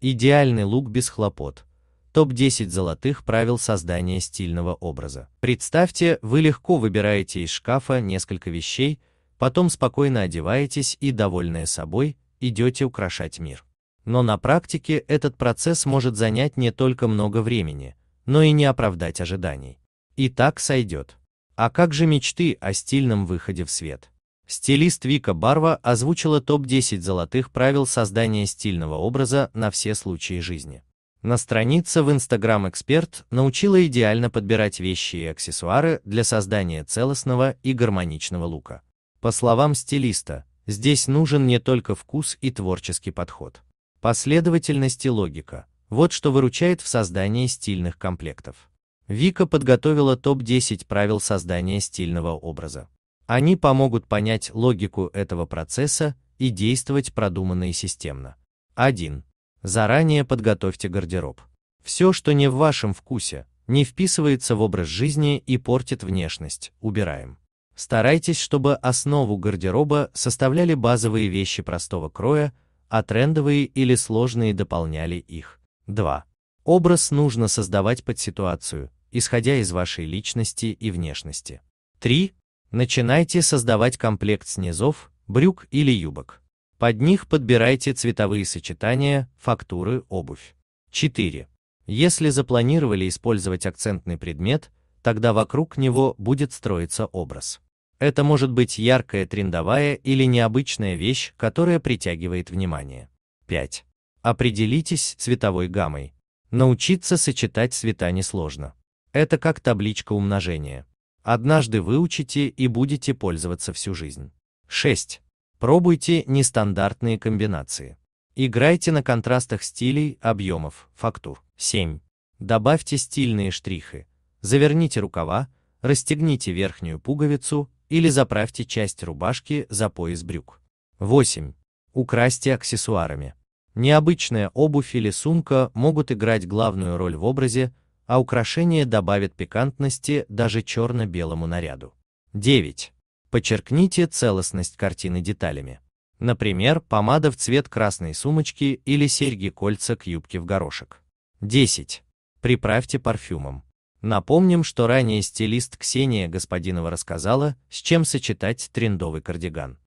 Идеальный лук без хлопот. Топ-10 золотых правил создания стильного образа. Представьте, вы легко выбираете из шкафа несколько вещей, потом спокойно одеваетесь и, довольная собой, идете украшать мир. Но на практике этот процесс может занять не только много времени, но и не оправдать ожиданий. И так сойдет. А как же мечты о стильном выходе в свет? Стилист Вика Барва озвучила топ-10 золотых правил создания стильного образа на все случаи жизни. На странице в Instagram эксперт научила идеально подбирать вещи и аксессуары для создания целостного и гармоничного лука. По словам стилиста, здесь нужен не только вкус и творческий подход. Последовательность и логика – вот что выручает в создании стильных комплектов. Вика подготовила топ-10 правил создания стильного образа. Они помогут понять логику этого процесса и действовать продуманно и системно. 1. Заранее подготовьте гардероб. Все, что не в вашем вкусе, не вписывается в образ жизни и портит внешность, убираем. Старайтесь, чтобы основу гардероба составляли базовые вещи простого кроя, а трендовые или сложные дополняли их. 2. Образ нужно создавать под ситуацию, исходя из вашей личности и внешности. 3. Начинайте создавать комплект снизов, брюк или юбок. Под них подбирайте цветовые сочетания, фактуры, обувь. 4. Если запланировали использовать акцентный предмет, тогда вокруг него будет строиться образ. Это может быть яркая трендовая или необычная вещь, которая притягивает внимание. 5. Определитесь цветовой гаммой. Научиться сочетать цвета несложно. Это как табличка умножения однажды выучите и будете пользоваться всю жизнь. 6. Пробуйте нестандартные комбинации. Играйте на контрастах стилей, объемов, фактур. 7. Добавьте стильные штрихи. Заверните рукава, расстегните верхнюю пуговицу или заправьте часть рубашки за пояс брюк. 8. Украсьте аксессуарами. Необычная обувь или сумка могут играть главную роль в образе, а украшение добавит пикантности даже черно-белому наряду. 9. Подчеркните целостность картины деталями. Например, помада в цвет красной сумочки или серьги-кольца к юбке в горошек. 10. Приправьте парфюмом. Напомним, что ранее стилист Ксения Господинова рассказала, с чем сочетать трендовый кардиган.